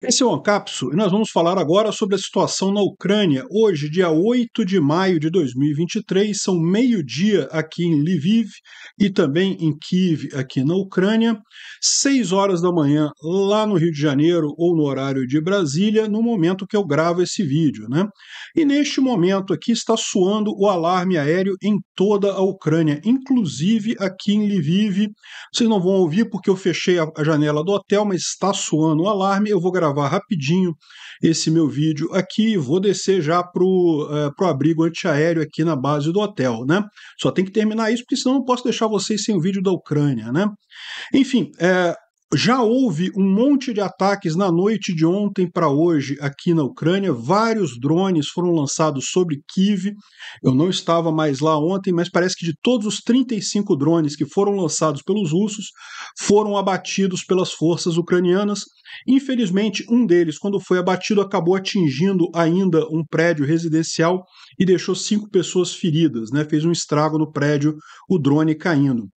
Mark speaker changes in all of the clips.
Speaker 1: Esse é o Ancapso e nós vamos falar agora sobre a situação na Ucrânia. Hoje, dia 8 de maio de 2023, são meio-dia aqui em Lviv e também em Kiev, aqui na Ucrânia, 6 horas da manhã lá no Rio de Janeiro ou no horário de Brasília, no momento que eu gravo esse vídeo, né? E neste momento aqui está soando o alarme aéreo em toda a Ucrânia, inclusive aqui em Lviv. Vocês não vão ouvir porque eu fechei a janela do hotel, mas está soando o alarme, eu vou gravar gravar rapidinho esse meu vídeo aqui. Vou descer já pro, é, pro abrigo antiaéreo aqui na base do hotel, né? Só tem que terminar isso, porque senão não posso deixar vocês sem o vídeo da Ucrânia, né? Enfim, eh, já houve um monte de ataques na noite de ontem para hoje aqui na Ucrânia. Vários drones foram lançados sobre Kiev. Eu não estava mais lá ontem, mas parece que de todos os 35 drones que foram lançados pelos russos, foram abatidos pelas forças ucranianas. Infelizmente, um deles, quando foi abatido, acabou atingindo ainda um prédio residencial e deixou cinco pessoas feridas, né? Fez um estrago no prédio, o drone caindo.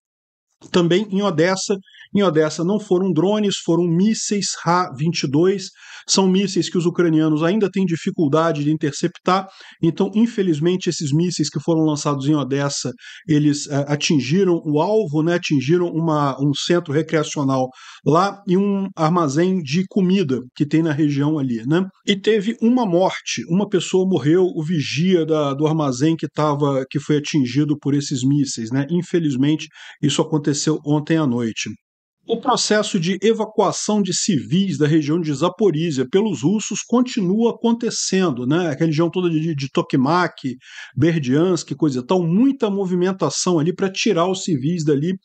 Speaker 1: Também em Odessa em Odessa não foram drones, foram mísseis Ha-22. São mísseis que os ucranianos ainda têm dificuldade de interceptar. Então, infelizmente, esses mísseis que foram lançados em Odessa, eles eh, atingiram o alvo, né, atingiram uma, um centro recreacional lá e um armazém de comida que tem na região ali. Né? E teve uma morte, uma pessoa morreu, o vigia da, do armazém que, tava, que foi atingido por esses mísseis. Né? Infelizmente, isso aconteceu ontem à noite. O processo de evacuação de civis da região de Zaporizhia pelos russos continua acontecendo, né? Aquela região toda de, de Tokmak, Berdiansk, coisa e tal, muita movimentação ali para tirar os civis dali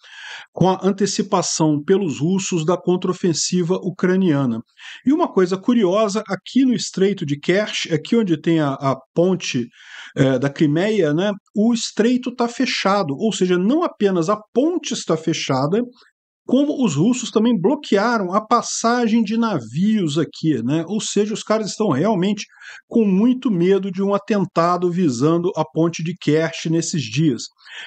Speaker 1: com a antecipação pelos russos da contraofensiva ucraniana. E uma coisa curiosa, aqui no Estreito de Kerch, aqui onde tem a, a ponte é, da Crimeia, né? O estreito está fechado, ou seja, não apenas a ponte está fechada, como os russos também bloquearam a passagem de navios aqui, né? Ou seja, os caras estão realmente com muito medo de um atentado visando a ponte de Kerch nesses dias.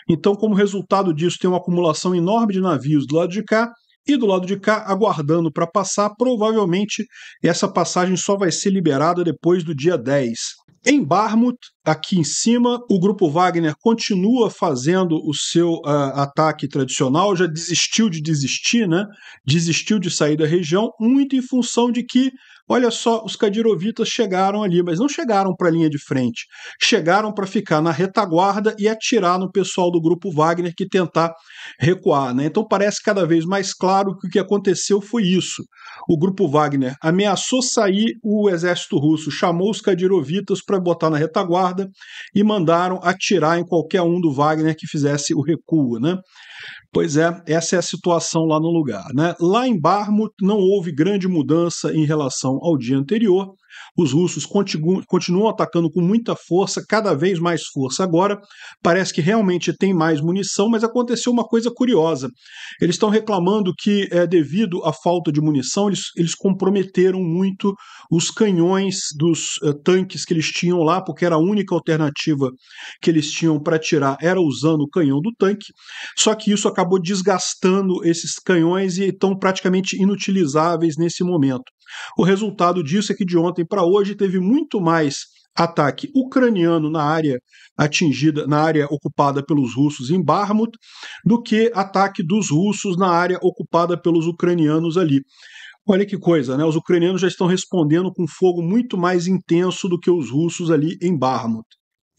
Speaker 1: Então, como resultado disso, tem uma acumulação enorme de navios do lado de cá e do lado de cá, aguardando para passar. Provavelmente essa passagem só vai ser liberada depois do dia 10. Em Barmut, aqui em cima, o grupo Wagner continua fazendo o seu uh, ataque tradicional, já desistiu de desistir, né? Desistiu de sair da região, muito em função de que Olha só, os Kadirovitas chegaram ali, mas não chegaram para a linha de frente. Chegaram para ficar na retaguarda e atirar no pessoal do grupo Wagner que tentar recuar. Né? Então parece cada vez mais claro que o que aconteceu foi isso. O grupo Wagner ameaçou sair, o exército russo chamou os Kadirovitas para botar na retaguarda e mandaram atirar em qualquer um do Wagner que fizesse o recuo. Né? Pois é, essa é a situação lá no lugar. Né? Lá em Barmouth não houve grande mudança em relação ao dia anterior, os russos continuam, continuam atacando com muita força, cada vez mais força agora. Parece que realmente tem mais munição, mas aconteceu uma coisa curiosa. Eles estão reclamando que, é, devido à falta de munição, eles, eles comprometeram muito os canhões dos é, tanques que eles tinham lá, porque era a única alternativa que eles tinham para tirar, era usando o canhão do tanque. Só que isso acabou desgastando esses canhões e estão praticamente inutilizáveis nesse momento. O resultado disso é que de ontem para hoje teve muito mais ataque ucraniano na área atingida, na área ocupada pelos russos em Bakhmut, do que ataque dos russos na área ocupada pelos ucranianos ali. Olha que coisa, né? Os ucranianos já estão respondendo com fogo muito mais intenso do que os russos ali em Bakhmut.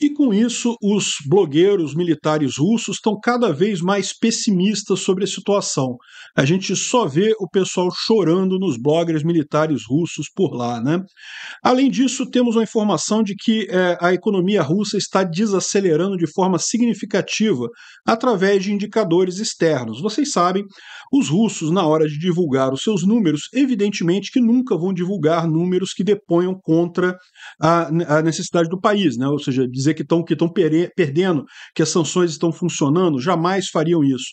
Speaker 1: E com isso, os blogueiros militares russos estão cada vez mais pessimistas sobre a situação. A gente só vê o pessoal chorando nos bloggers militares russos por lá, né? Além disso, temos a informação de que é, a economia russa está desacelerando de forma significativa através de indicadores externos. Vocês sabem, os russos, na hora de divulgar os seus números, evidentemente que nunca vão divulgar números que deponham contra a, a necessidade do país, né? Ou seja, dizer dizer que estão que perdendo, que as sanções estão funcionando, jamais fariam isso.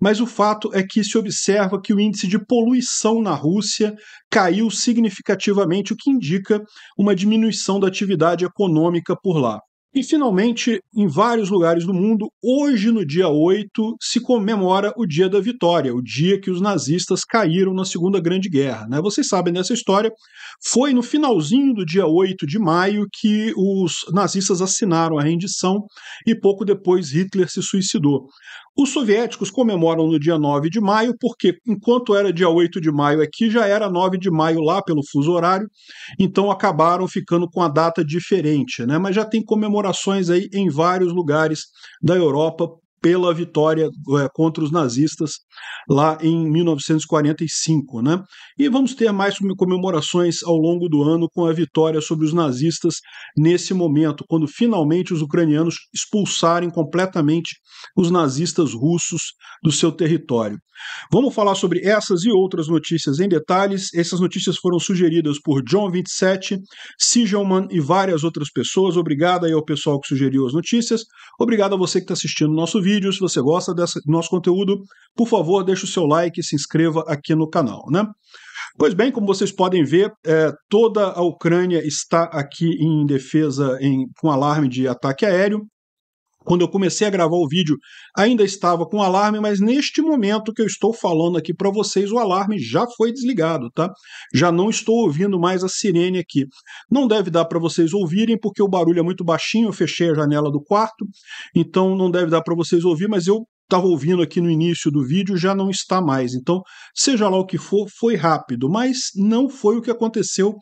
Speaker 1: Mas o fato é que se observa que o índice de poluição na Rússia caiu significativamente, o que indica uma diminuição da atividade econômica por lá. E, finalmente, em vários lugares do mundo, hoje, no dia 8, se comemora o Dia da Vitória, o dia que os nazistas caíram na Segunda Grande Guerra. Né? Vocês sabem dessa história. Foi no finalzinho do dia 8 de maio que os nazistas assinaram a rendição e pouco depois Hitler se suicidou. Os soviéticos comemoram no dia 9 de maio, porque enquanto era dia 8 de maio aqui, já era 9 de maio lá pelo fuso horário, então acabaram ficando com a data diferente, né? mas já tem comemoração comemorações aí em vários lugares da Europa pela vitória é, contra os nazistas lá em 1945. Né? E vamos ter mais comemorações ao longo do ano com a vitória sobre os nazistas nesse momento, quando finalmente os ucranianos expulsarem completamente os nazistas russos do seu território. Vamos falar sobre essas e outras notícias em detalhes. Essas notícias foram sugeridas por John 27, Sigelman e várias outras pessoas. Obrigado aí ao pessoal que sugeriu as notícias. Obrigado a você que está assistindo o nosso vídeo se você gosta desse nosso conteúdo, por favor, deixe o seu like e se inscreva aqui no canal, né? Pois bem, como vocês podem ver, é, toda a Ucrânia está aqui em defesa, em, com alarme de ataque aéreo. Quando eu comecei a gravar o vídeo, ainda estava com alarme, mas neste momento que eu estou falando aqui para vocês, o alarme já foi desligado, tá? Já não estou ouvindo mais a sirene aqui. Não deve dar para vocês ouvirem, porque o barulho é muito baixinho, eu fechei a janela do quarto, então não deve dar para vocês ouvir, mas eu estava ouvindo aqui no início do vídeo já não está mais. Então, seja lá o que for, foi rápido, mas não foi o que aconteceu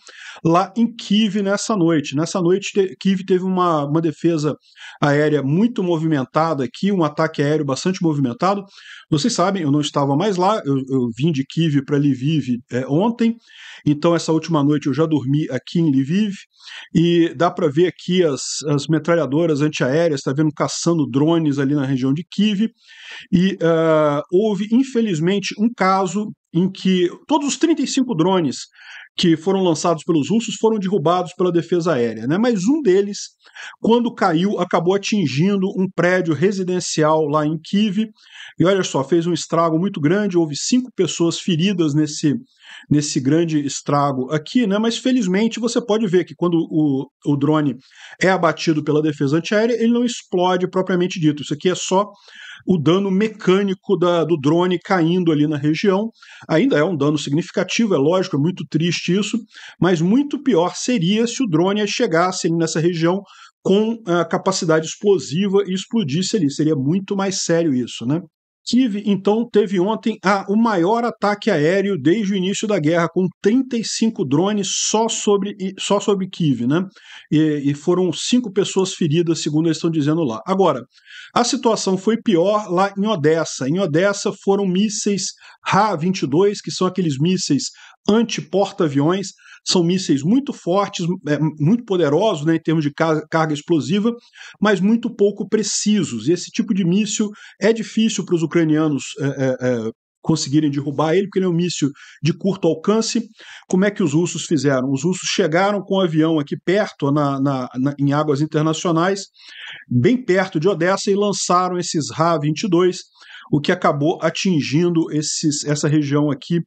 Speaker 1: lá em Kiev nessa noite. Nessa noite, Kiev teve uma, uma defesa aérea muito movimentada aqui, um ataque aéreo bastante movimentado. Vocês sabem, eu não estava mais lá, eu, eu vim de Kiev para Lviv é, ontem, então essa última noite eu já dormi aqui em Lviv e dá para ver aqui as, as metralhadoras antiaéreas, está vendo, caçando drones ali na região de Kiev. E uh, houve, infelizmente, um caso em que todos os 35 drones que foram lançados pelos russos foram derrubados pela defesa aérea, né? Mas um deles, quando caiu, acabou atingindo um prédio residencial lá em Kiev. E olha só, fez um estrago muito grande, houve cinco pessoas feridas nesse nesse grande estrago aqui, né? Mas felizmente você pode ver que quando o, o drone é abatido pela defesa antiaérea, ele não explode propriamente dito. Isso aqui é só o dano mecânico da, do drone caindo ali na região. Ainda é um dano significativo, é lógico, é muito triste isso, mas muito pior seria se o drone chegasse nessa região com a capacidade explosiva e explodisse ali. Seria muito mais sério isso, né? Kiev, então, teve ontem o maior ataque aéreo desde o início da guerra, com 35 drones só sobre, só sobre Kiev, né? E, e foram cinco pessoas feridas, segundo eles estão dizendo lá. Agora, a situação foi pior lá em Odessa. Em Odessa foram mísseis Ha-22, que são aqueles mísseis anti-porta-aviões, são mísseis muito fortes, é, muito poderosos né, em termos de carga explosiva, mas muito pouco precisos. E esse tipo de míssil é difícil para os ucranianos é, é, é, conseguirem derrubar ele, porque ele é um míssil de curto alcance. Como é que os russos fizeram? Os russos chegaram com o um avião aqui perto, na, na, na, em águas internacionais, bem perto de Odessa, e lançaram esses RA-22 o que acabou atingindo esses, essa região aqui.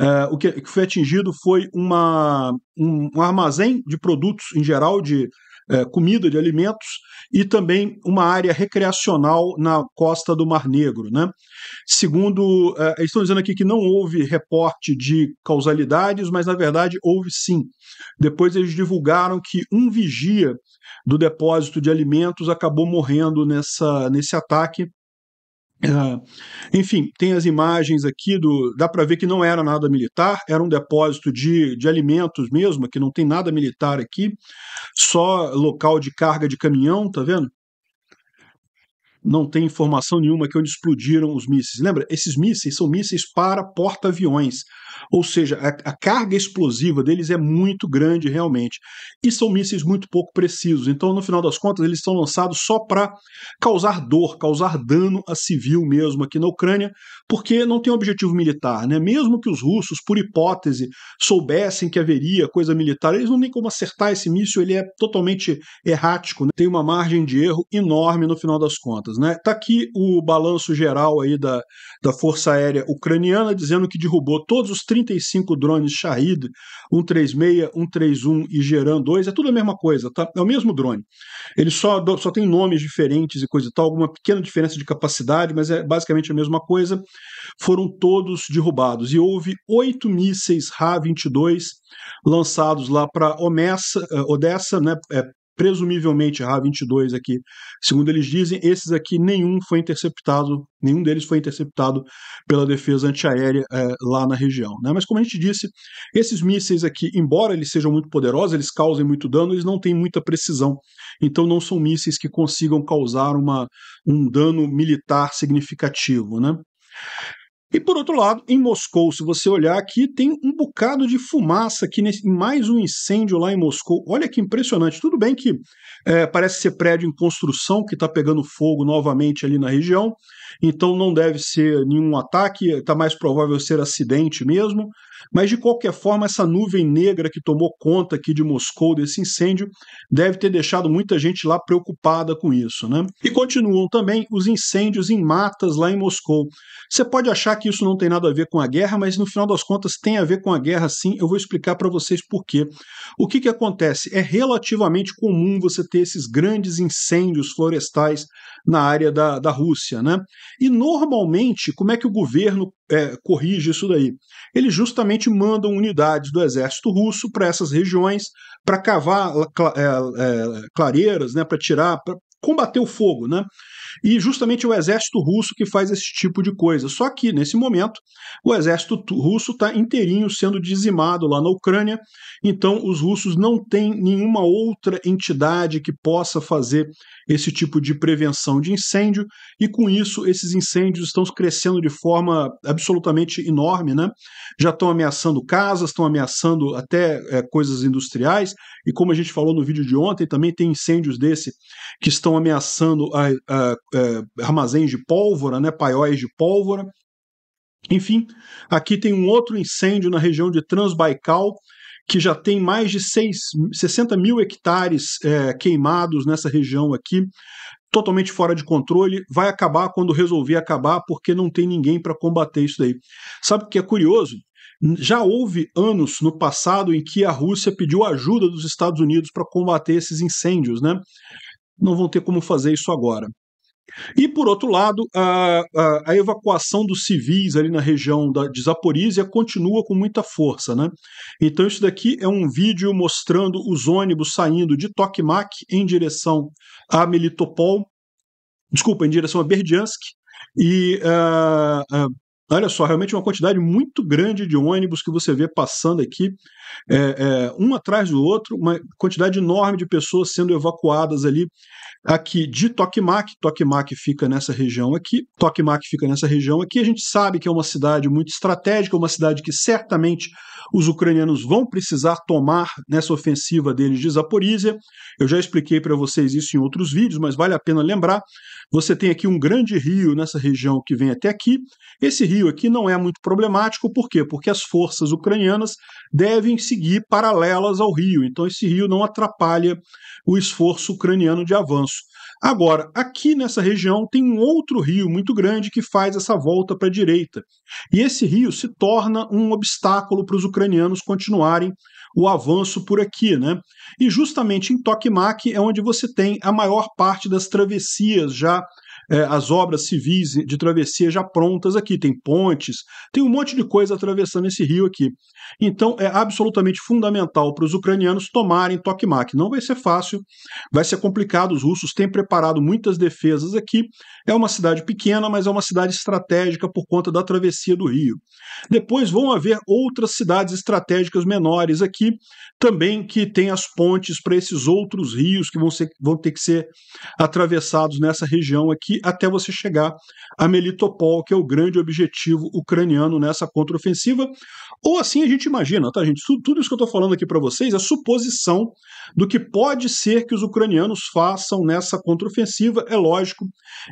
Speaker 1: Uh, o que, que, foi atingido foi uma, um, um, armazém de produtos em geral, de uh, comida, de alimentos, e também uma área recreacional na costa do Mar Negro. Né? Segundo, uh, estão dizendo aqui que não houve reporte de causalidades, mas na verdade houve sim. Depois eles divulgaram que um vigia do depósito de alimentos acabou morrendo nessa, nesse ataque é, enfim, tem as imagens aqui do. Dá para ver que não era nada militar, era um depósito de, de alimentos mesmo, que não tem nada militar aqui, só local de carga de caminhão, tá vendo? Não tem informação nenhuma que onde explodiram os mísseis. Lembra? Esses mísseis são mísseis para porta-aviões. Ou seja, a, a, carga explosiva deles é muito grande realmente. E são mísseis muito pouco precisos. Então, no final das contas, eles são lançados só para causar dor, causar dano a civil mesmo aqui na Ucrânia, porque não tem objetivo militar. Né? Mesmo que os russos, por hipótese, soubessem que haveria coisa militar, eles não têm como acertar esse míssil, ele é totalmente errático, né? tem uma margem de erro enorme no final das contas. Está né? Tá aqui o balanço geral aí da, da Força Aérea Ucraniana dizendo que derrubou todos os 30 35 drones Shahid, 136, 131 e Geran 2, é tudo a mesma coisa, tá? É o mesmo drone. Ele só, só tem nomes diferentes e coisa e tal, alguma pequena diferença de capacidade, mas é basicamente a mesma coisa. Foram todos derrubados. E houve oito mísseis Ha-22 lançados lá para eh, Odessa, né, é, presumivelmente RA22 aqui. Segundo eles dizem, esses aqui nenhum foi interceptado, nenhum deles foi interceptado pela defesa antiaérea é, lá na região. Né? Mas como a gente disse, esses mísseis aqui, embora eles sejam muito poderosos, eles causem muito dano, eles não têm muita precisão. Então não são mísseis que consigam causar uma, um dano militar significativo, né? E por outro lado, em Moscou, se você olhar aqui, tem um bocado de fumaça aqui, nesse, mais um incêndio lá em Moscou. Olha que impressionante. Tudo bem que é, parece ser prédio em construção que está pegando fogo novamente ali na região, então não deve ser nenhum ataque, está mais provável ser acidente mesmo. Mas, de qualquer forma, essa nuvem negra que tomou conta aqui de Moscou desse incêndio deve ter deixado muita gente lá preocupada com isso. Né? E continuam também os incêndios em matas lá em Moscou. Você pode achar que isso não tem nada a ver com a guerra, mas no final das contas tem a ver com a guerra sim. Eu vou explicar para vocês por quê. O que, que acontece? É relativamente comum você ter esses grandes incêndios florestais na área da, da Rússia. Né? E normalmente, como é que o governo é, corrige isso daí? Eles justamente mandam unidades do exército russo para essas regiões para cavar é, é, clareiras, né, para tirar, para combater o fogo, né? E justamente o exército russo que faz esse tipo de coisa. Só que, nesse momento, o exército russo está inteirinho sendo dizimado lá na Ucrânia, então os russos não têm nenhuma outra entidade que possa fazer esse tipo de prevenção de incêndio, e com isso esses incêndios estão crescendo de forma absolutamente enorme, né? Já estão ameaçando casas, estão ameaçando até é, coisas industriais, e como a gente falou no vídeo de ontem, também tem incêndios desse que estão ameaçando a, a é, armazéns de pólvora, né, paióis de pólvora. Enfim, aqui tem um outro incêndio na região de Transbaikal, que já tem mais de 6, 60 mil hectares é, queimados nessa região aqui, totalmente fora de controle. Vai acabar quando resolver acabar, porque não tem ninguém para combater isso daí. Sabe o que é curioso? Já houve anos no passado em que a Rússia pediu ajuda dos Estados Unidos para combater esses incêndios, né? Não vão ter como fazer isso agora. E, por outro lado, a, a, a, evacuação dos civis ali na região da, de Zaporizhia continua com muita força. Né? Então, isso daqui é um vídeo mostrando os ônibus saindo de Tokmak em direção a Melitopol, desculpa, em direção a Berdiansk, e uh, uh, Olha só, realmente é uma quantidade muito grande de ônibus que você vê passando aqui, é, é, um atrás do outro, uma quantidade enorme de pessoas sendo evacuadas ali, aqui de Tokmak. Tokmak fica nessa região aqui, Tokmak fica nessa região aqui. A gente sabe que é uma cidade muito estratégica, uma cidade que certamente os ucranianos vão precisar tomar nessa ofensiva deles de Zaporizhia. Eu já expliquei para vocês isso em outros vídeos, mas vale a pena lembrar. Você tem aqui um grande rio nessa região que vem até aqui. Esse rio aqui não é muito problemático, por quê? Porque as forças ucranianas devem seguir paralelas ao rio, então esse rio não atrapalha o esforço ucraniano de avanço. Agora, aqui nessa região tem um outro rio muito grande que faz essa volta para a direita. E esse rio se torna um obstáculo para os ucranianos continuarem o avanço por aqui, né? E justamente em Tokmak é onde você tem a maior parte das travessias já é, as obras civis de travessia já prontas aqui, tem pontes, tem um monte de coisa atravessando esse rio aqui. Então é absolutamente fundamental para os ucranianos tomarem Tokmak. Não vai ser fácil, vai ser complicado. Os russos têm preparado muitas defesas aqui. É uma cidade pequena, mas é uma cidade estratégica por conta da travessia do rio. Depois vão haver outras cidades estratégicas menores aqui, também que tem as pontes para esses outros rios que vão, ser, vão ter que ser atravessados nessa região aqui até você chegar a Melitopol, que é o grande objetivo ucraniano nessa contraofensiva. Ou assim a gente imagina, tá, gente? Tudo isso que eu estou falando aqui para vocês é suposição do que pode ser que os ucranianos façam nessa contraofensiva. É lógico,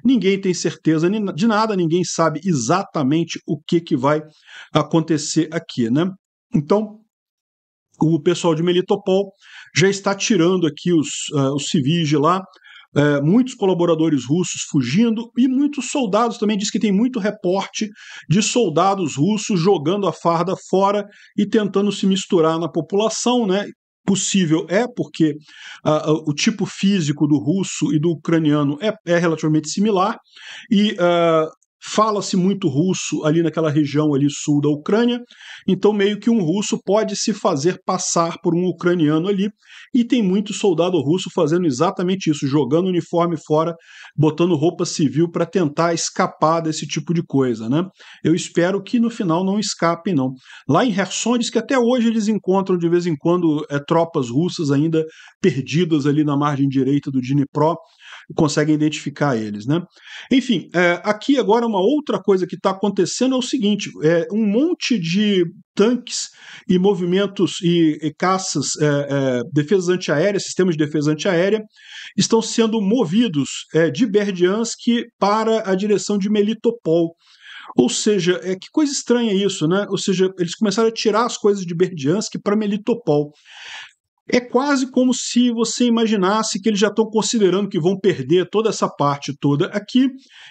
Speaker 1: ninguém tem certeza de nada, ninguém sabe exatamente o que, que vai acontecer aqui, né? Então, o pessoal de Melitopol já está tirando aqui os, uh, os civis de lá, é, muitos colaboradores russos fugindo e muitos soldados também. Diz que tem muito reporte de soldados russos jogando a farda fora e tentando se misturar na população, né? possível é, porque uh, o tipo físico do russo e do ucraniano é, é relativamente similar, e uh, Fala-se muito russo ali naquela região ali sul da Ucrânia, então meio que um russo pode se fazer passar por um ucraniano ali, e tem muito soldado russo fazendo exatamente isso, jogando uniforme fora, botando roupa civil para tentar escapar desse tipo de coisa, né? Eu espero que no final não escape não. Lá em Kherson diz que até hoje eles encontram de vez em quando é, tropas russas ainda perdidas ali na margem direita do Dnipro, conseguem identificar eles. Né? Enfim, é, aqui agora uma outra coisa que está acontecendo é o seguinte: é, um monte de tanques e movimentos e, e caças, é, é, defesas antiaéreas, sistemas de defesa antiaérea, estão sendo movidos é, de Berdiansk para a direção de Melitopol. Ou seja, é, que coisa estranha isso, né? Ou seja, eles começaram a tirar as coisas de Berdiansk para Melitopol. É quase como se você imaginasse que eles já estão considerando que vão perder toda essa parte toda aqui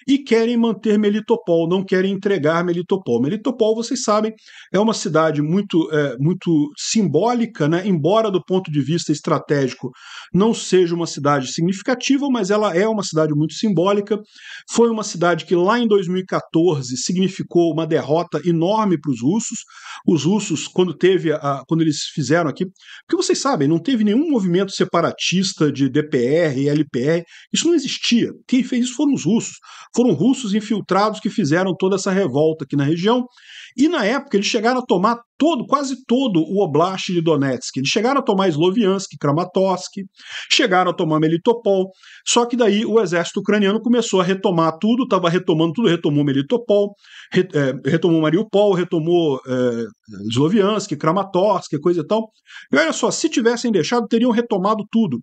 Speaker 1: e querem manter Melitopol, não querem entregar Melitopol. Melitopol, vocês sabem, é uma cidade muito, é, muito simbólica, né? embora do ponto de vista estratégico não seja uma cidade significativa, mas ela é uma cidade muito simbólica. Foi uma cidade que lá em 2014 significou uma derrota enorme para os russos. Os russos, quando teve a, quando eles fizeram aqui, porque vocês sabem, sabem, não teve nenhum movimento separatista de DPR, LPR, isso não existia. Quem fez isso foram os russos. Foram russos infiltrados que fizeram toda essa revolta aqui na região. E na época eles chegaram a tomar todo, quase todo o oblast de Donetsk. Eles chegaram a tomar Sloviansk, Kramatorsk, chegaram a tomar Melitopol, só que daí o exército ucraniano começou a retomar tudo, estava retomando tudo, retomou Melitopol, é, retomou Mariupol, retomou é, Sloviansk, Kramatorsk, coisa e tal. E olha só, se tivessem deixado, teriam retomado tudo.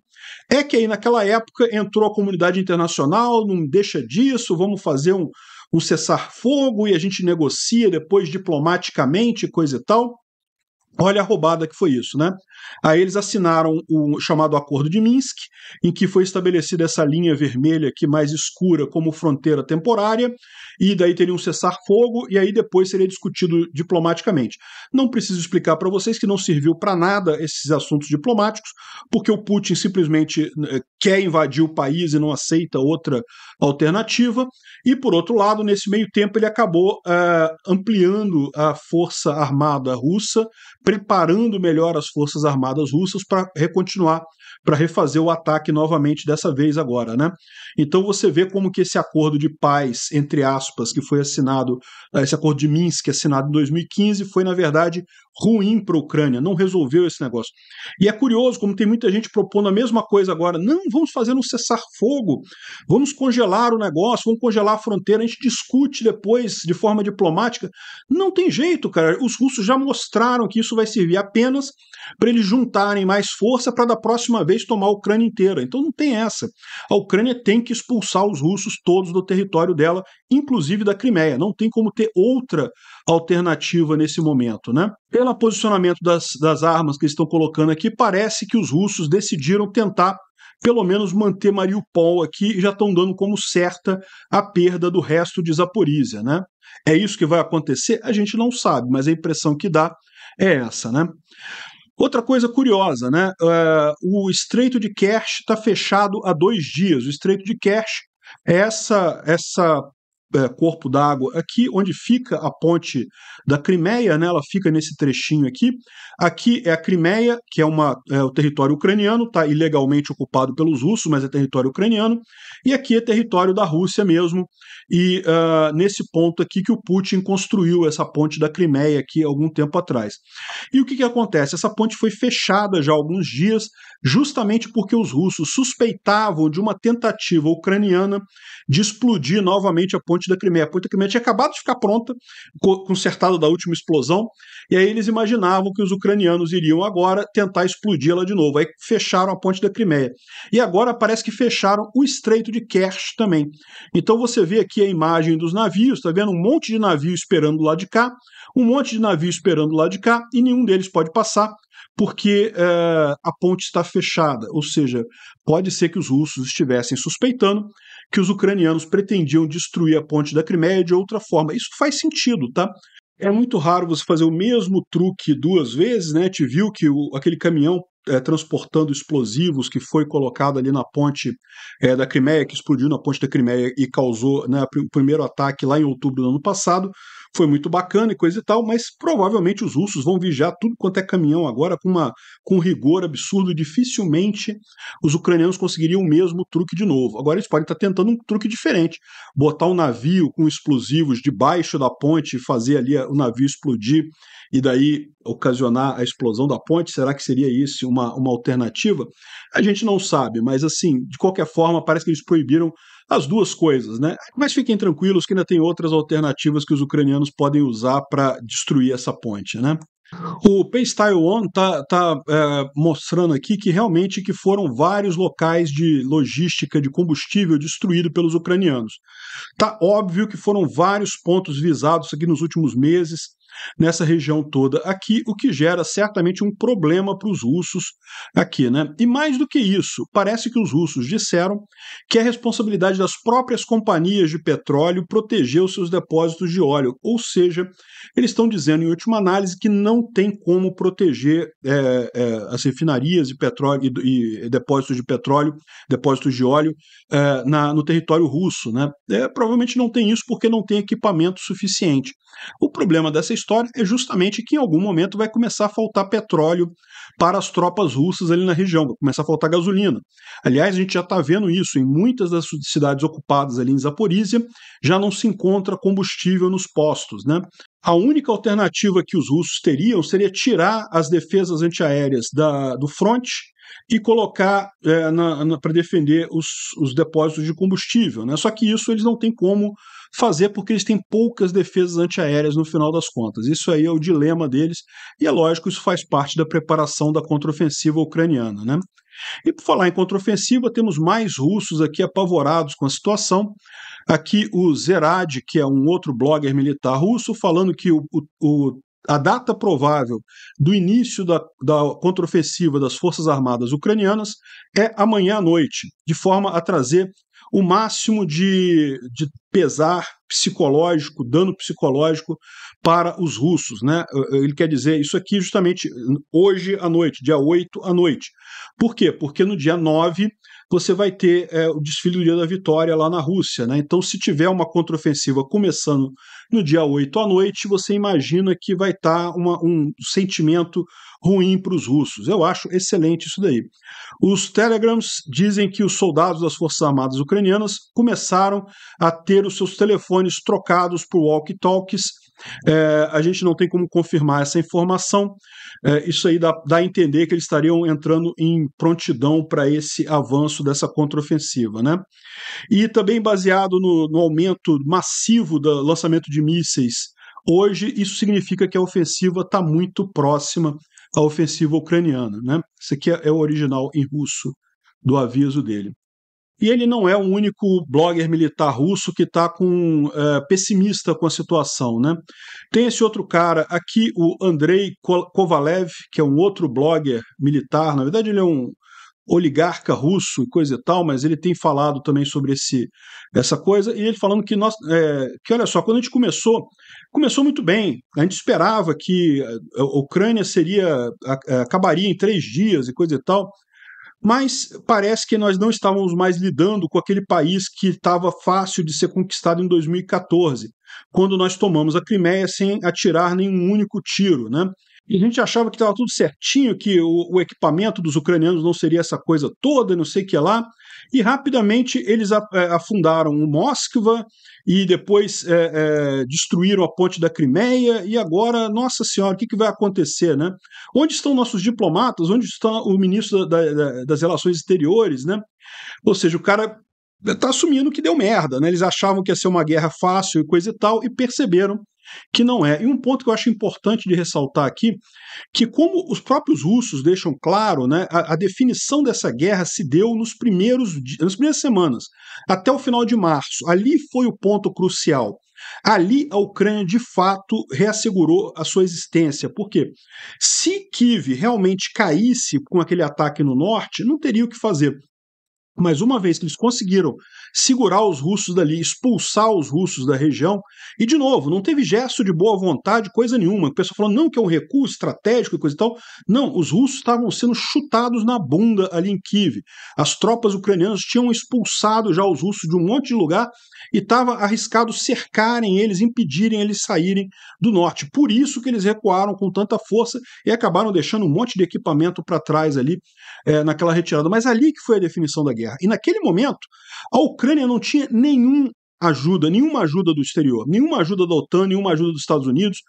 Speaker 1: É que aí naquela época entrou a comunidade internacional, não deixa disso, vamos fazer um um cessar-fogo e a gente negocia depois diplomaticamente, coisa e tal. Olha a roubada que foi isso, né? Aí eles assinaram o chamado Acordo de Minsk, em que foi estabelecida essa linha vermelha que mais escura como fronteira temporária, e daí teria um cessar-fogo, e aí depois seria discutido diplomaticamente. Não preciso explicar para vocês que não serviu para nada esses assuntos diplomáticos, porque o Putin simplesmente né, quer invadir o país e não aceita outra alternativa, e por outro lado, nesse meio tempo, ele acabou uh, ampliando a força armada russa, preparando melhor as forças armadas armadas russas para recontinuar, para refazer o ataque novamente dessa vez agora, né? Então você vê como que esse acordo de paz, entre aspas, que foi assinado, esse acordo de Minsk assinado em 2015, foi na verdade ruim para a Ucrânia, não resolveu esse negócio. E é curioso como tem muita gente propondo a mesma coisa agora. Não, vamos fazer um cessar-fogo, vamos congelar o negócio, vamos congelar a fronteira, a gente discute depois de forma diplomática. Não tem jeito, cara. Os russos já mostraram que isso vai servir apenas para eles juntarem mais força para da próxima vez tomar a Ucrânia inteira. Então não tem essa. A Ucrânia tem que expulsar os russos todos do território dela, inclusive da Crimeia. Não tem como ter outra alternativa nesse momento, né? Pelo posicionamento das, das armas que eles estão colocando aqui, parece que os russos decidiram tentar pelo menos manter Mariupol aqui e já estão dando como certa a perda do resto de Zaporizhia, né? É isso que vai acontecer? A gente não sabe, mas a impressão que dá é essa, né? Outra coisa curiosa, né? Uh, o Estreito de Kerch está fechado há dois dias. O Estreito de Kerch é essa, essa é, corpo d'água, aqui onde fica a ponte da Crimeia, né, ela fica nesse trechinho aqui. Aqui é a Crimeia, que é, uma, é o território ucraniano, está ilegalmente ocupado pelos russos, mas é território ucraniano. E aqui é território da Rússia mesmo e uh, nesse ponto aqui que o Putin construiu essa ponte da Crimeia aqui algum tempo atrás. E o que, que acontece? Essa ponte foi fechada já há alguns dias, justamente porque os russos suspeitavam de uma tentativa ucraniana de explodir novamente a ponte da Crimeia. A ponte da Crimeia tinha acabado de ficar pronta, consertada da última explosão, e aí eles imaginavam que os ucranianos iriam agora tentar explodi-la de novo. Aí fecharam a ponte da Crimeia. E agora parece que fecharam o Estreito de Kerch também. Então você vê aqui a imagem dos navios, está vendo? Um monte de navio esperando lá de cá, um monte de navio esperando lá de cá, e nenhum deles pode passar, porque é, a ponte está fechada. Ou seja, pode ser que os russos estivessem suspeitando que os ucranianos pretendiam destruir a ponte da Crimeia de outra forma. Isso faz sentido, tá? É muito raro você fazer o mesmo truque duas vezes, né? Te viu que o, aquele caminhão é, transportando explosivos que foi colocado ali na ponte é, da Crimeia, que explodiu na ponte da Crimeia e causou né, o primeiro ataque lá em outubro do ano passado, foi muito bacana e coisa e tal, mas provavelmente os russos vão vigiar tudo quanto é caminhão agora com, uma, com rigor absurdo. Dificilmente os ucranianos conseguiriam o mesmo truque de novo. Agora eles podem estar tentando um truque diferente: botar um navio com explosivos debaixo da ponte, fazer ali o navio explodir e daí ocasionar a explosão da ponte. Será que seria isso uma, uma alternativa? A gente não sabe, mas assim, de qualquer forma, parece que eles proibiram as duas coisas, né? Mas fiquem tranquilos que ainda tem outras alternativas que os ucranianos podem usar para destruir essa ponte, né? O Paystyle One está tá, é, mostrando aqui que realmente que foram vários locais de logística de combustível destruído pelos ucranianos. Tá óbvio que foram vários pontos visados aqui nos últimos meses nessa região toda aqui, o que gera certamente um problema para os russos aqui, né? E mais do que isso, parece que os russos disseram que é responsabilidade das próprias companhias de petróleo proteger os seus depósitos de óleo, ou seja, eles estão dizendo em última análise que não tem como proteger é, é, as refinarias de petróleo e, e, depósitos de petróleo, depósitos de óleo é, na, no território russo, né? É, provavelmente não tem isso porque não tem equipamento suficiente. O problema dessa história é justamente que em algum momento vai começar a faltar petróleo para as tropas russas ali na região, vai começar a faltar gasolina. Aliás, a gente já está vendo isso em muitas das cidades ocupadas ali em Zaporizhia, já não se encontra combustível nos postos, né? A única alternativa que os russos teriam seria tirar as defesas antiaéreas da, do fronte e colocar é, eh, para defender os, os, depósitos de combustível. Né? Só que isso eles não têm como fazer porque eles têm poucas defesas antiaéreas no final das contas. Isso aí é o dilema deles, e é lógico, isso faz parte da preparação da contraofensiva ucraniana. Né? E por falar em contraofensiva, temos mais russos aqui apavorados com a situação. Aqui o Zerad, que é um outro blogger militar russo, falando que o, o a data provável do início da, da contraofensiva das Forças Armadas ucranianas é amanhã à noite, de forma a trazer o máximo de, de pesar psicológico, dano psicológico para os russos. Né? Eh, eh, ele quer dizer isso aqui justamente hoje à noite, dia 8 à noite. Por quê? Porque no dia 9 você vai ter é, o desfile do Dia da Vitória lá na Rússia. Né? Então, se tiver uma contraofensiva começando no dia 8 à noite, você imagina que vai estar tá um sentimento ruim para os russos. Eu acho excelente isso daí. Os telegrams dizem que os soldados das Forças Armadas ucranianas começaram a ter os seus telefones trocados por walkie-talkies. É, a gente não tem como confirmar essa informação. É, isso aí dá, dá, a entender que eles estariam entrando em prontidão para esse avanço dessa contraofensiva. Né? E também baseado no, no aumento massivo do lançamento de mísseis Hoje, isso significa que a ofensiva está muito próxima a ofensiva ucraniana. Né? Esse aqui é, é o original em russo do aviso dele. E ele não é o único blogger militar russo que está com é, pessimista com a situação, né? Tem esse outro cara aqui, o Andrei Kovalev, que é um outro blogger militar. Na verdade, ele é um oligarca russo e coisa e tal, mas ele tem falado também sobre esse, essa coisa, e ele falando que nós, é, que olha só, quando a gente começou, começou muito bem, a gente esperava que é, a Ucrânia seria, a, a, é, acabaria em três dias e coisa e tal, mas parece que nós não estávamos mais lidando com aquele país que estava fácil de ser conquistado em 2014, quando nós tomamos a Crimeia sem atirar nenhum único tiro, né? E a gente achava que estava tudo certinho, que o, o, equipamento dos ucranianos não seria essa coisa toda, não sei o que lá. E rapidamente eles é, afundaram o Moskva e depois é, é, destruíram a ponte da Crimeia. E agora, nossa senhora, o que, que, vai acontecer, né? Onde estão nossos diplomatas? Onde está o ministro da, da, das Relações Exteriores, né? Ou seja, o cara tá assumindo que deu merda, né? Eles achavam que ia ser uma guerra fácil e coisa e tal, e perceberam que não é. E um ponto que eu acho importante de ressaltar aqui, que como os próprios russos deixam claro, né, a, a, definição dessa guerra se deu nos primeiros nas primeiras semanas, até o final de março. Ali foi o ponto crucial. Ali a Ucrânia de fato reassegurou a sua existência, porque se Kiev realmente caísse com aquele ataque no norte, não teria o que fazer. Mas uma vez que eles conseguiram segurar os russos dali, expulsar os russos da região, e de novo, não teve gesto de boa vontade, coisa nenhuma. O pessoal falou não que é um recuo estratégico e coisa e tal. Não, os russos estavam sendo chutados na bunda ali em Kiev. As tropas ucranianas tinham expulsado já os russos de um monte de lugar e estava arriscado cercarem eles, impedirem eles saírem do norte. Por isso que eles recuaram com tanta força e acabaram deixando um monte de equipamento para trás ali é, naquela retirada. Mas ali que foi a definição da guerra guerra. E naquele momento, a Ucrânia não tinha nenhuma ajuda, nenhuma ajuda do exterior, nenhuma ajuda da OTAN, nenhuma ajuda dos Estados Unidos,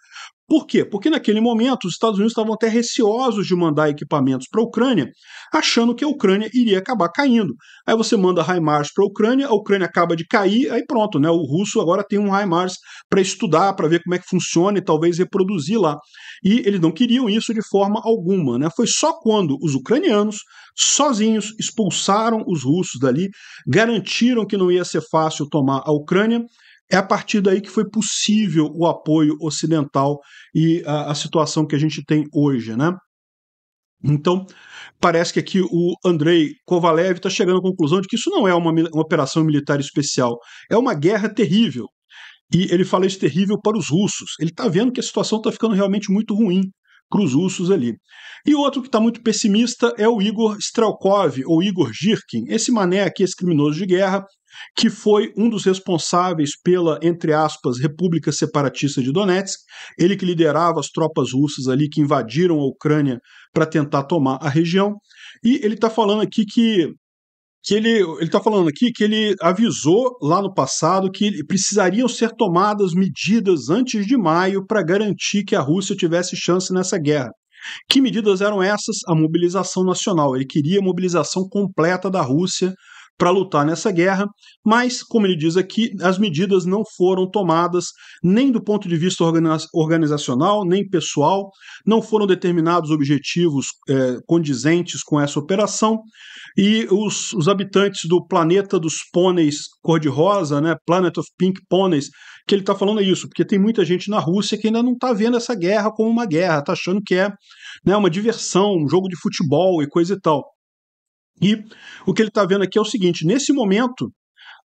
Speaker 1: por quê? Porque naquele momento os Estados Unidos estavam até receosos de mandar equipamentos para a Ucrânia, achando que a Ucrânia iria acabar caindo. Aí você manda HIMARS para a Ucrânia, a Ucrânia acaba de cair, aí pronto, né? O russo agora tem um HIMARS para estudar, para ver como é que funciona e talvez reproduzir lá. E eles não queriam isso de forma alguma, né? Foi só quando os ucranianos sozinhos expulsaram os russos dali, garantiram que não ia ser fácil tomar a Ucrânia é a partir daí que foi possível o apoio ocidental e a, a situação que a gente tem hoje, né? Então, parece que aqui o Andrei Kovalev está chegando à conclusão de que isso não é uma, uma operação militar especial, é uma guerra terrível. E ele fala isso terrível para os russos. Ele está vendo que a situação está ficando realmente muito ruim para os russos ali. E outro que está muito pessimista é o Igor Strelkov, ou Igor Girkin, esse mané aqui, esse criminoso de guerra, que foi um dos responsáveis pela, entre aspas, República Separatista de Donetsk, ele que liderava as tropas russas ali que invadiram a Ucrânia para tentar tomar a região, e ele está falando aqui que que ele ele está falando aqui que ele avisou lá no passado que precisariam ser tomadas medidas antes de maio para garantir que a Rússia tivesse chance nessa guerra. Que medidas eram essas? A mobilização nacional. Ele queria a mobilização completa da Rússia para lutar nessa guerra, mas, como ele diz aqui, as medidas não foram tomadas nem do ponto de vista organizacional, nem pessoal, não foram determinados objetivos é, condizentes com essa operação, e os, os habitantes do planeta dos pôneis cor-de-rosa, né, Planet of Pink Pôneis, que ele está falando é isso, porque tem muita gente na Rússia que ainda não está vendo essa guerra como uma guerra, está achando que é né, uma diversão, um jogo de futebol e coisa e tal. E o que ele está vendo aqui é o seguinte: nesse momento,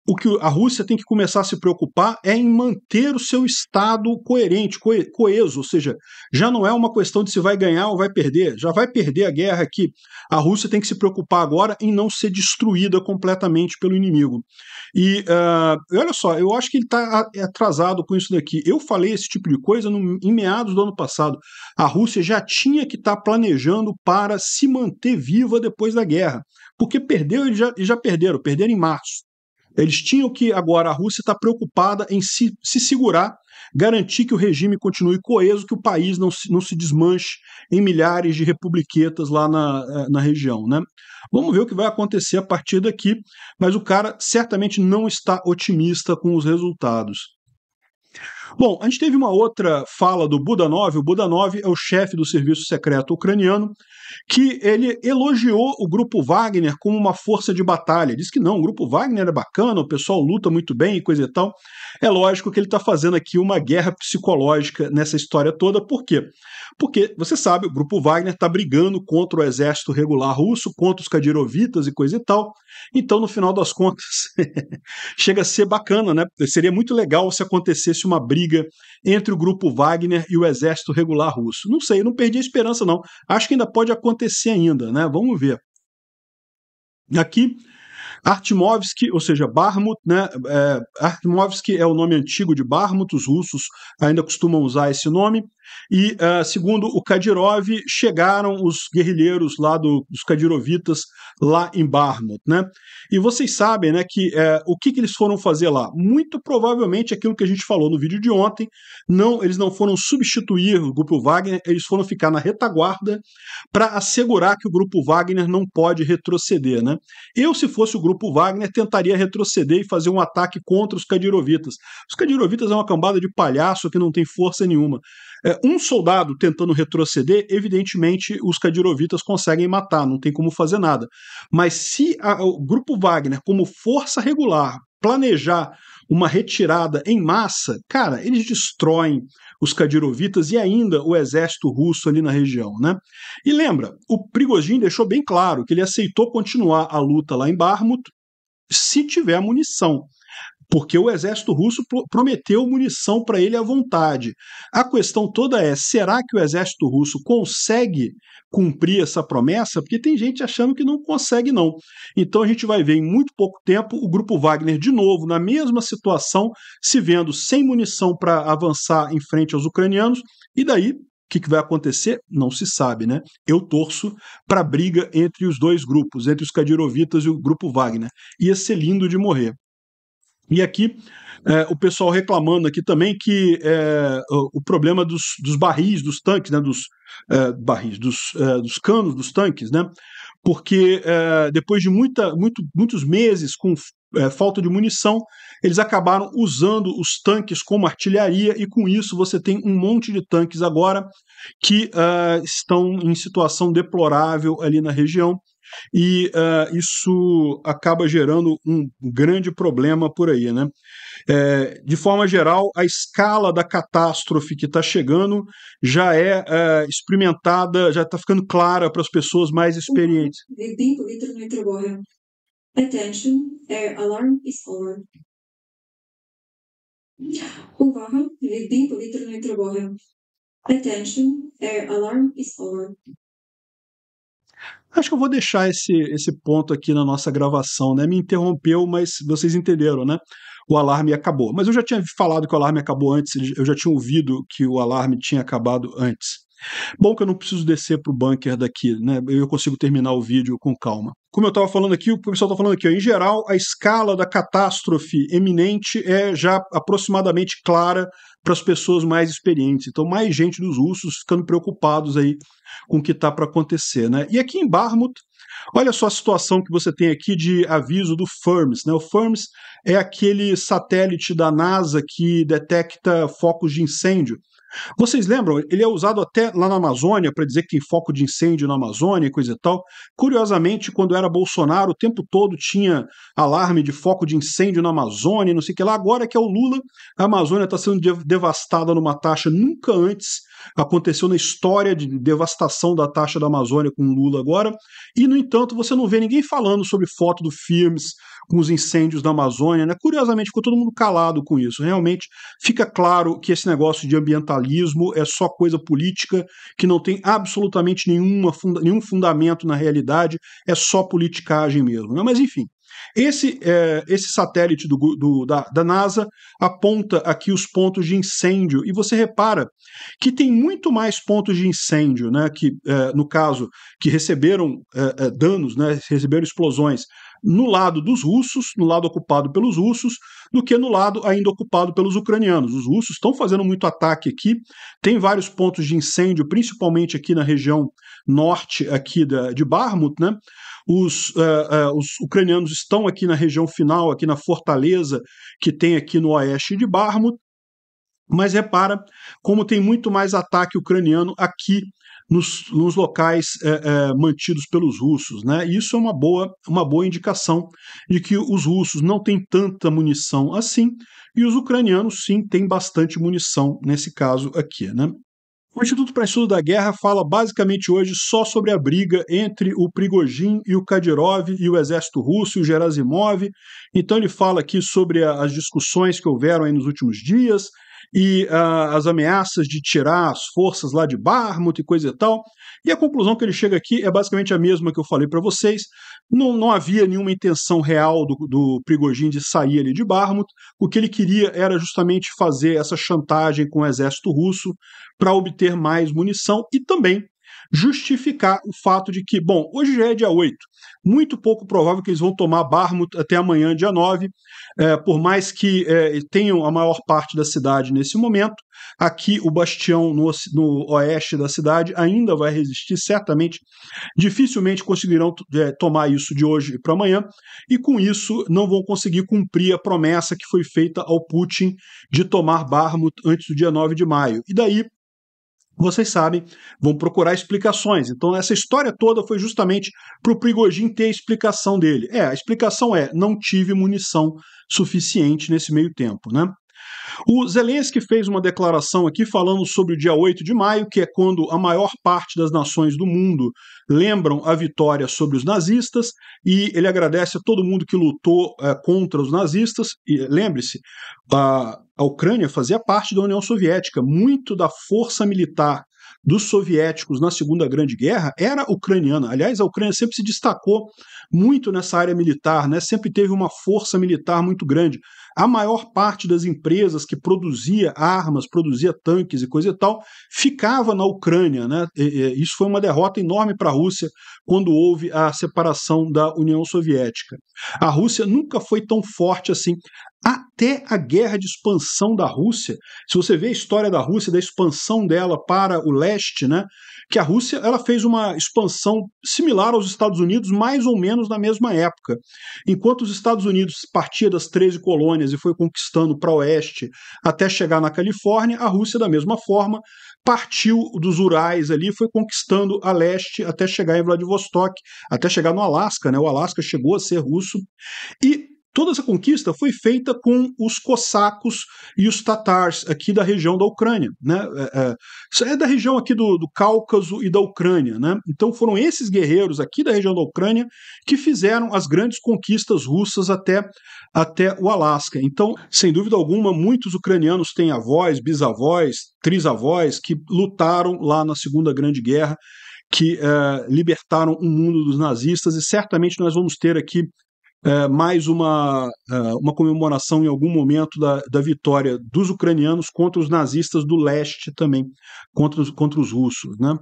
Speaker 1: o que a Rússia tem que começar a se preocupar é em manter o seu Estado coerente, coeso, ou seja, já não é uma questão de se vai ganhar ou vai perder, já vai perder a guerra aqui. A Rússia tem que se preocupar agora em não ser destruída completamente pelo inimigo. E uh, olha só, eu acho que ele está é atrasado com isso daqui. Eu falei esse tipo de coisa no, em meados do ano passado. A Rússia já tinha que estar tá planejando para se manter viva depois da guerra porque perdeu e já, e já perderam, perderam em março. Eles tinham que, agora, a Rússia está preocupada em se, se segurar, garantir que o regime continue coeso, que o país não se, não se desmanche em milhares de republiquetas lá na, eh, na região. Né? Vamos ver o que vai acontecer a partir daqui, mas o cara certamente não está otimista com os resultados. Bom, a gente teve uma outra fala do Budanov. O Budanov é o chefe do serviço secreto ucraniano, que ele elogiou o grupo Wagner como uma força de batalha. Diz que não, o grupo Wagner é bacana, o pessoal luta muito bem e coisa e tal. É lógico que ele está fazendo aqui uma guerra psicológica nessa história toda. Por quê? Porque, você sabe, o grupo Wagner está brigando contra o exército regular russo, contra os Kadirovitas e coisa e tal. Então, no final das contas, chega a ser bacana, né? Seria muito legal se acontecesse uma briga briga entre o grupo Wagner e o exército regular russo. Não sei, não perdi a esperança não. Acho que ainda pode acontecer ainda, né? Vamos ver. Aqui Artmovsky, ou seja, Barmut, né? É, é o nome antigo de Barmut, os russos ainda costumam usar esse nome. E, uh, segundo o Kadyrov, chegaram os guerrilheiros lá do, dos Kadyrovitas lá em Barmut, né? E vocês sabem, né, que uh, o que, que eles foram fazer lá? Muito provavelmente aquilo que a gente falou no vídeo de ontem, não, eles não foram substituir o grupo Wagner, eles foram ficar na retaguarda para assegurar que o grupo Wagner não pode retroceder, né? Eu, se fosse o grupo Wagner, tentaria retroceder e fazer um ataque contra os Kadyrovitas. Os Kadyrovitas é uma cambada de palhaço que não tem força nenhuma. É, um soldado tentando retroceder, evidentemente os Kadirovitas conseguem matar, não tem como fazer nada. Mas se a, o grupo Wagner, como força regular, planejar uma retirada em massa, cara, eles destroem os Kadirovitas e ainda o exército russo ali na região, né? E lembra, o Prigogine deixou bem claro que ele aceitou continuar a luta lá em Barmut se tiver munição porque o exército russo prometeu munição para ele à vontade. A questão toda é: será que o exército russo consegue cumprir essa promessa? Porque tem gente achando que não consegue, não. Então a gente vai ver em muito pouco tempo o grupo Wagner de novo, na mesma situação, se vendo sem munição para avançar em frente aos ucranianos. E daí o que, que, vai acontecer? Não se sabe, né? Eu torço para a briga entre os dois grupos, entre os Kadirovitas e o grupo Wagner. Ia ser lindo de morrer. E aqui é, o pessoal reclamando aqui também que é, o, o, problema dos, dos, barris, dos tanques, né, dos é, barris, dos, é, dos, canos, dos tanques, né, porque é, depois de muita, muito, muitos meses com é, falta de munição, eles acabaram usando os tanques como artilharia e com isso você tem um monte de tanques agora que estão em situação deplorável ali na região e uh, isso acaba gerando um grande problema por aí. Né? É, de forma geral, a escala da catástrofe que está chegando já é eh, experimentada, já está ficando clara para as pessoas mais experientes. Uhum. Attention, air eh, alarm is over. air alarm is Acho que eu vou deixar esse, esse ponto aqui na nossa gravação, né? Me interrompeu, mas vocês entenderam, né? O alarme acabou. Mas eu já tinha falado que o alarme acabou antes, eu já tinha ouvido que o alarme tinha acabado antes. Bom que eu não preciso descer para o bunker daqui, né? Eu consigo terminar o vídeo com calma. Como eu estava falando aqui, o pessoal está falando aqui, ó, em geral, a escala da catástrofe eminente é já aproximadamente clara para as pessoas mais experientes. Então, mais gente dos russos ficando preocupados aí com o que está para acontecer. Né? E aqui em Barmut, olha só a situação que você tem aqui de aviso do FIRMS. Né? O FIRMS é aquele satélite da NASA que detecta focos de incêndio. Vocês lembram? Ele é usado até lá na Amazônia para dizer que tem foco de incêndio na Amazônia e coisa e tal. Curiosamente, quando era Bolsonaro, o tempo todo tinha alarme de foco de incêndio na Amazônia, não sei o que lá. Agora que é o Lula, a Amazônia está sendo devastada numa taxa nunca antes aconteceu na história de devastação da taxa da Amazônia com Lula agora, e no entanto você não vê ninguém falando sobre foto do Firmes com os incêndios da Amazônia, né? Curiosamente ficou todo mundo calado com isso. Realmente fica claro que esse negócio de ambientalismo é só coisa política que não tem absolutamente nenhuma funda nenhum fundamento na realidade, é só politicagem mesmo. Né? Mas enfim, esse, é, esse satélite do, do, da, da NASA aponta aqui os pontos de incêndio e você repara que tem muito mais pontos de incêndio, né? Que é, no caso que receberam é, é, danos, né? Receberam explosões no lado dos russos, no lado ocupado pelos russos, do que no lado ainda ocupado pelos ucranianos. Os russos estão fazendo muito ataque aqui, tem vários pontos de incêndio, principalmente aqui na região norte aqui da, de Barmut, né? os, uh, uh, os, ucranianos estão aqui na região final, aqui na fortaleza que tem aqui no oeste de Barmut, mas repara como tem muito mais ataque ucraniano aqui nos, nos locais eh, mantidos pelos russos. Né? Isso é uma boa, uma boa indicação de que os russos não têm tanta munição assim, e os ucranianos sim têm bastante munição nesse caso aqui. Né? O Instituto para Estudo da Guerra fala basicamente hoje só sobre a briga entre o Prigojin e o Kadyrov e o exército russo e o Gerasimov. Então ele fala aqui sobre a, as discussões que houveram aí nos últimos dias e uh, as ameaças de tirar as forças lá de Barmut e coisa e tal. E a conclusão que ele chega aqui é basicamente a mesma que eu falei para vocês. Não, não havia nenhuma intenção real do, do de sair ali de Barmut. O que ele queria era justamente fazer essa chantagem com o exército russo para obter mais munição e também justificar o fato de que, bom, hoje já é dia 8, muito pouco provável que eles vão tomar Barmouth até amanhã, dia 9, é, por mais que é, tenham a maior parte da cidade nesse momento, aqui o bastião no, no oeste da cidade ainda vai resistir, certamente, dificilmente conseguirão é, tomar isso de hoje para amanhã, e com isso não vão conseguir cumprir a promessa que foi feita ao Putin de tomar Barmouth antes do dia 9 de maio. E daí vocês sabem, vão procurar explicações. Então, essa história toda foi justamente para o Prigojin ter a explicação dele. É, a explicação é: não tive munição suficiente nesse meio tempo, né? O Zelensky fez uma declaração aqui falando sobre o dia 8 de maio, que é quando a maior parte das nações do mundo lembram a vitória sobre os nazistas, e ele agradece a todo mundo que lutou é, contra os nazistas. E lembre-se, a a Ucrânia fazia parte da União Soviética. Muito da força militar dos soviéticos na Segunda Grande Guerra era ucraniana. Aliás, a Ucrânia sempre se destacou muito nessa área militar, né? sempre teve uma força militar muito grande a maior parte das empresas que produzia armas, produzia tanques e coisa e tal, ficava na Ucrânia. Né? Isso foi uma derrota enorme para a Rússia quando houve a separação da União Soviética. A Rússia nunca foi tão forte assim. Até a guerra de expansão da Rússia, se você vê a história da Rússia, da expansão dela para o leste, né, que a Rússia ela fez uma expansão similar aos Estados Unidos, mais ou menos na mesma época. Enquanto os Estados Unidos partia das 13 colônias e foi conquistando para oeste até chegar na Califórnia, a Rússia, da mesma forma, partiu dos Urais ali, foi conquistando a leste até chegar em Vladivostok, até chegar no Alasca, né? O Alasca chegou a ser russo. E Toda essa conquista foi feita com os cossacos e os tatars aqui da região da Ucrânia. Né? É, é, é da região aqui do, do, Cáucaso e da Ucrânia. Né? Então foram esses guerreiros aqui da região da Ucrânia que fizeram as grandes conquistas russas até, até o Alasca. Então, sem dúvida alguma, muitos ucranianos têm avós, bisavós, trisavós que lutaram lá na Segunda Grande Guerra que uh, libertaram o mundo dos nazistas, e certamente nós vamos ter aqui é, mais uma, é, uma comemoração em algum momento da, da vitória dos ucranianos contra os nazistas do leste também, contra os, contra os russos. Né?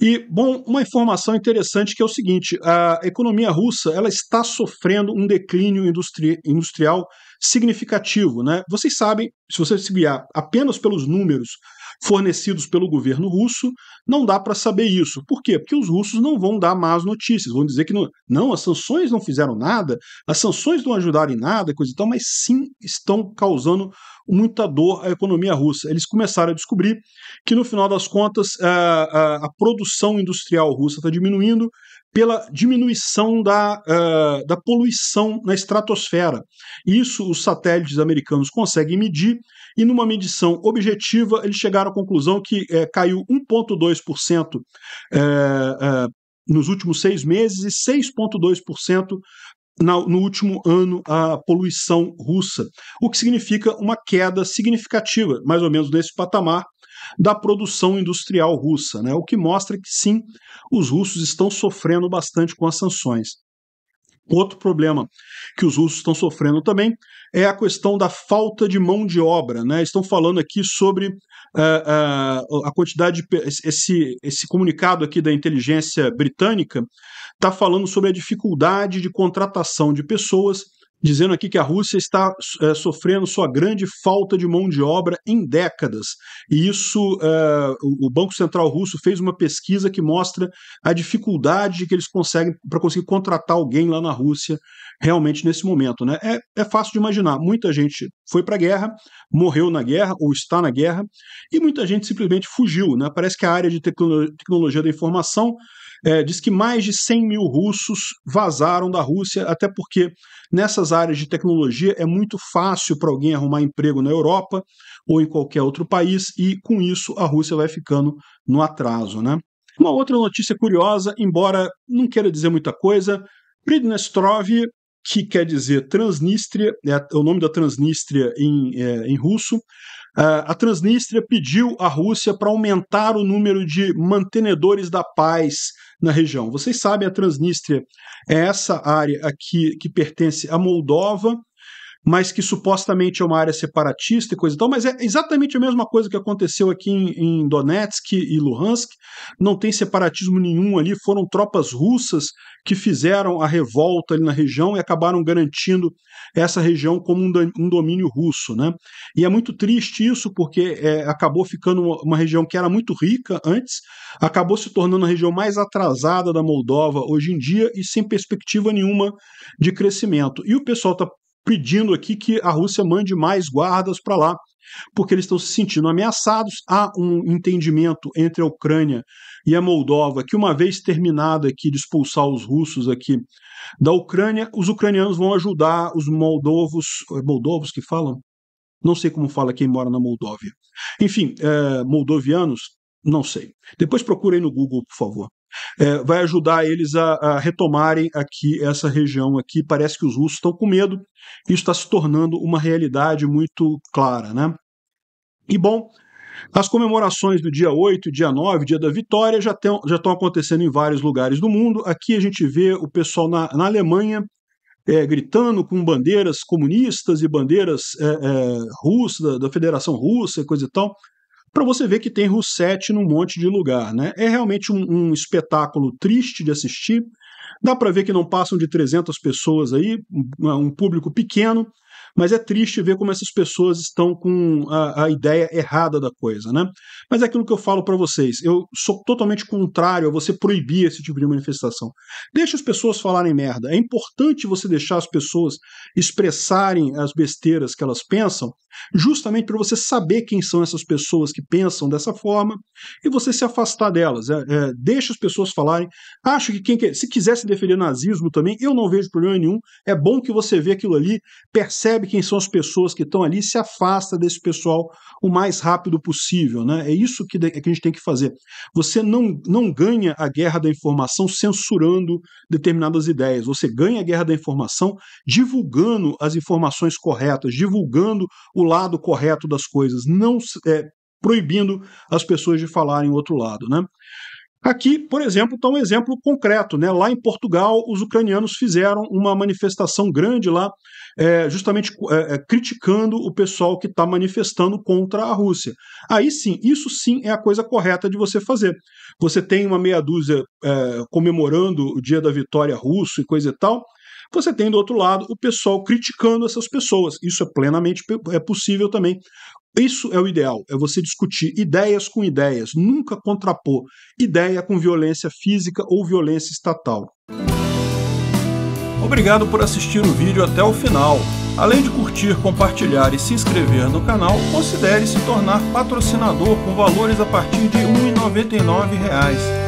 Speaker 1: E, bom, uma informação interessante que é o seguinte: a economia russa ela está sofrendo um declínio industri industrial significativo. Né? Vocês sabem, se você se guiar apenas pelos números fornecidos pelo governo russo, não dá para saber isso. Por quê? Porque os russos não vão dar más notícias, vão dizer que não, não, as sanções não fizeram nada, as sanções não ajudaram em nada, coisa e tal, mas sim estão causando muita dor à economia russa. Eles começaram a descobrir que, no final das contas, a, eh, a, eh, a produção industrial russa está diminuindo, pela diminuição da, uh, da poluição na estratosfera. Isso os satélites americanos conseguem medir, e numa medição objetiva, eles chegaram à conclusão que eh, caiu 1,2% eh, nos últimos seis meses e 6,2% no último ano a poluição russa, o que significa uma queda significativa, mais ou menos nesse patamar, da produção industrial russa, né? o que mostra que sim, os russos estão sofrendo bastante com as sanções. Outro problema que os russos estão sofrendo também é a questão da falta de mão de obra. Né? Estão falando aqui sobre uh, uh, a quantidade. De, esse, esse comunicado aqui da inteligência britânica está falando sobre a dificuldade de contratação de pessoas dizendo aqui que a Rússia está é, sofrendo sua grande falta de mão de obra em décadas. E isso, é, o Banco Central Russo fez uma pesquisa que mostra a dificuldade que eles conseguem para conseguir contratar alguém lá na Rússia realmente nesse momento. Né? É, é fácil de imaginar. Muita gente foi para a guerra, morreu na guerra ou está na guerra, e muita gente simplesmente fugiu. Né? Parece que a área de tecno tecnologia da informação é, diz que mais de 100 mil russos vazaram da Rússia, até porque nessas áreas de tecnologia é muito fácil para alguém arrumar emprego na Europa ou em qualquer outro país, e com isso a Rússia vai ficando no atraso. Né? Uma outra notícia curiosa, embora não queira dizer muita coisa, Pridnestrov, que quer dizer Transnistria, é, é o nome da Transnistria em, é, em russo, é, a Transnistria pediu à Rússia para aumentar o número de mantenedores da paz na região. Vocês sabem, a Transnistria é essa área aqui que pertence à Moldova mas que supostamente é uma área separatista e coisa e tal, mas é exatamente a mesma coisa que aconteceu aqui em, em Donetsk e Luhansk. Não tem separatismo nenhum ali, foram tropas russas que fizeram a revolta ali na região e acabaram garantindo essa região como um, um domínio russo. Né? E é muito triste isso, porque é, acabou ficando uma, uma região que era muito rica antes, acabou se tornando a região mais atrasada da Moldova hoje em dia e sem perspectiva nenhuma de crescimento. E o pessoal está pedindo aqui que a Rússia mande mais guardas para lá, porque eles estão se sentindo ameaçados. Há um entendimento entre a Ucrânia e a Moldova que, uma vez terminada aqui de expulsar os russos aqui da Ucrânia, os ucranianos vão ajudar os moldovos, eh, moldovos que falam? Não sei como fala quem mora na Moldóvia. Enfim, é, moldovianos, não sei. Depois procurem no Google, por favor é, vai ajudar eles a, a, retomarem aqui essa região aqui. Parece que os russos estão com medo. Isso está se tornando uma realidade muito clara, né? E bom, as comemorações do dia 8, dia 9, dia da vitória, já estão já acontecendo em vários lugares do mundo. Aqui a gente vê o pessoal na, na Alemanha é, gritando com bandeiras comunistas e bandeiras é, é russas, da, da Federação Russa e coisa e tal para você ver que tem Roussetti num monte de lugar. Né? É realmente um, um espetáculo triste de assistir. Dá para ver que não passam de 300 pessoas aí, um público pequeno, mas é triste ver como essas pessoas estão com a, a ideia errada da coisa, né? Mas é aquilo que eu falo para vocês. Eu sou totalmente contrário a você proibir esse tipo de manifestação. Deixa as pessoas falarem merda. É importante você deixar as pessoas expressarem as besteiras que elas pensam, justamente para você saber quem são essas pessoas que pensam dessa forma e você se afastar delas. É, é, deixa as pessoas falarem. Acho que quem quer, se quisesse defender nazismo também, eu não vejo problema nenhum. É bom que você vê aquilo ali, percebe quem são as pessoas que estão ali, se afasta desse pessoal o mais rápido possível. Né? É isso que, de, é que a gente tem que fazer. Você não, não ganha a guerra da informação censurando determinadas ideias. Você ganha a guerra da informação divulgando as informações corretas, divulgando o lado correto das coisas, não é, proibindo as pessoas de falarem o outro lado. Né? Aqui, por exemplo, está um exemplo concreto. Né? Lá em Portugal, os ucranianos fizeram uma manifestação grande lá, é, justamente é, é criticando o pessoal que está manifestando contra a Rússia. Aí sim, isso sim é a coisa correta de você fazer. Você tem uma meia dúzia é, comemorando o dia da vitória russo e coisa e tal, você tem do outro lado o pessoal criticando essas pessoas. Isso é plenamente é possível também. Isso é o ideal, é você discutir ideias com ideias, nunca contrapor ideia com violência física ou violência estatal. Obrigado por assistir o vídeo até o final. Além de curtir, compartilhar e se inscrever no canal, considere se tornar patrocinador com valores a partir de R$ 1,99